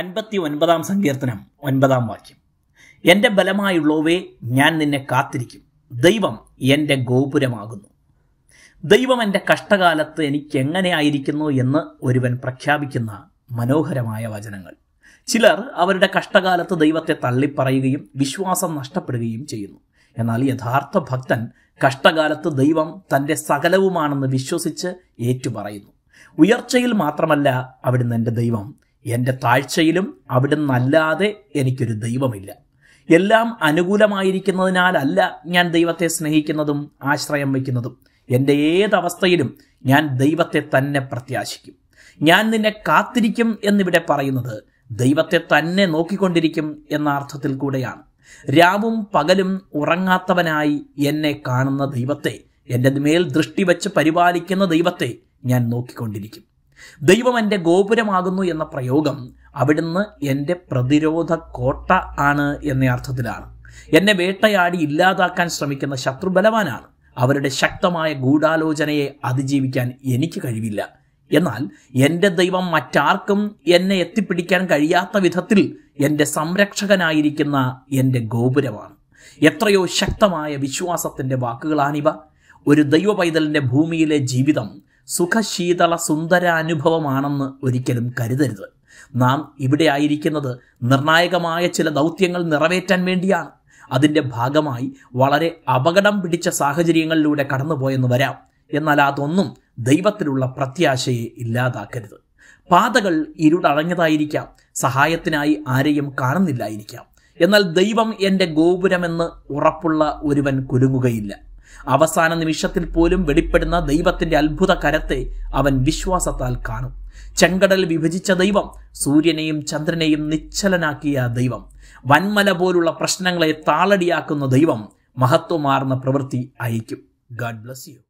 അൻപത്തി ഒൻപതാം സങ്കീർത്തനം ഒൻപതാം വാക്യം എൻ്റെ ബലമായുള്ളവേ ഞാൻ നിന്നെ കാത്തിരിക്കും ദൈവം എൻ്റെ ഗോപുരമാകുന്നു ദൈവം എൻ്റെ കഷ്ടകാലത്ത് എനിക്ക് എങ്ങനെയായിരിക്കുന്നു എന്ന് ഒരുവൻ പ്രഖ്യാപിക്കുന്ന മനോഹരമായ വചനങ്ങൾ ചിലർ അവരുടെ കഷ്ടകാലത്ത് ദൈവത്തെ തള്ളിപ്പറയുകയും വിശ്വാസം നഷ്ടപ്പെടുകയും ചെയ്യുന്നു എന്നാൽ യഥാർത്ഥ ഭക്തൻ കഷ്ടകാലത്ത് ദൈവം തൻ്റെ സകലവുമാണെന്ന് വിശ്വസിച്ച് ഏറ്റുപറയുന്നു ഉയർച്ചയിൽ മാത്രമല്ല അവിടുന്ന് എൻ്റെ ദൈവം എൻ്റെ താഴ്ചയിലും അവിടുന്ന് അല്ലാതെ എനിക്കൊരു ദൈവമില്ല എല്ലാം അനുകൂലമായിരിക്കുന്നതിനാലല്ല ഞാൻ ദൈവത്തെ സ്നേഹിക്കുന്നതും ആശ്രയം വയ്ക്കുന്നതും എൻ്റെ ഏതവസ്ഥയിലും ഞാൻ ദൈവത്തെ തന്നെ പ്രത്യാശിക്കും ഞാൻ നിന്നെ കാത്തിരിക്കും എന്നിവിടെ പറയുന്നത് ദൈവത്തെ തന്നെ നോക്കിക്കൊണ്ടിരിക്കും എന്ന അർത്ഥത്തിൽ കൂടെയാണ് രാവും പകലും ഉറങ്ങാത്തവനായി എന്നെ കാണുന്ന ദൈവത്തെ എൻ്റെ മേൽ ദൃഷ്ടി വച്ച് പരിപാലിക്കുന്ന ദൈവത്തെ ഞാൻ നോക്കിക്കൊണ്ടിരിക്കും ദൈവം എൻ്റെ ഗോപുരമാകുന്നു എന്ന പ്രയോഗം അവിടുന്ന് എൻ്റെ പ്രതിരോധ കോട്ട ആണ് എന്ന അർത്ഥത്തിലാണ് എന്നെ വേട്ടയാടി ഇല്ലാതാക്കാൻ ശ്രമിക്കുന്ന ശത്രു ബലവാനാണ് അവരുടെ ശക്തമായ ഗൂഢാലോചനയെ അതിജീവിക്കാൻ എനിക്ക് കഴിവില്ല എന്നാൽ എൻ്റെ ദൈവം മറ്റാർക്കും എന്നെ എത്തിപ്പിടിക്കാൻ കഴിയാത്ത വിധത്തിൽ എൻ്റെ സംരക്ഷകനായിരിക്കുന്ന എൻ്റെ ഗോപുരമാണ് എത്രയോ ശക്തമായ വിശ്വാസത്തിൻ്റെ വാക്കുകളാണിവ ഒരു ദൈവ പൈതലിൻ്റെ ഭൂമിയിലെ ജീവിതം സുഖശീതള സുന്ദര അനുഭവമാണെന്ന് ഒരിക്കലും കരുതരുത് നാം ഇവിടെ ആയിരിക്കുന്നത് നിർണായകമായ ചില ദൗത്യങ്ങൾ നിറവേറ്റാൻ വേണ്ടിയാണ് അതിൻ്റെ ഭാഗമായി വളരെ അപകടം പിടിച്ച സാഹചര്യങ്ങളിലൂടെ കടന്നുപോയെന്ന് വരാം എന്നാൽ അതൊന്നും ദൈവത്തിലുള്ള പ്രത്യാശയെ ഇല്ലാതാക്കരുത് പാതകൾ ഇരുടടഞ്ഞതായിരിക്കാം സഹായത്തിനായി ആരെയും കാണുന്നില്ലായിരിക്കാം എന്നാൽ ദൈവം എൻ്റെ ഗോപുരമെന്ന് ഉറപ്പുള്ള ഒരുവൻ കുലുങ്ങുകയില്ല അവസാന നിമിഷത്തിൽ പോലും വെളിപ്പെടുന്ന ദൈവത്തിന്റെ അത്ഭുത കരത്തെ അവൻ വിശ്വാസത്താൽ കാണും ചെങ്കടൽ വിഭജിച്ച ദൈവം സൂര്യനെയും ചന്ദ്രനെയും നിശ്ചലനാക്കിയ ദൈവം വൻമല പോലുള്ള പ്രശ്നങ്ങളെ താളടിയാക്കുന്ന ദൈവം മഹത്വമാർന്ന പ്രവൃത്തി അയക്കും ഗാഡ് ബ്ലസ് യു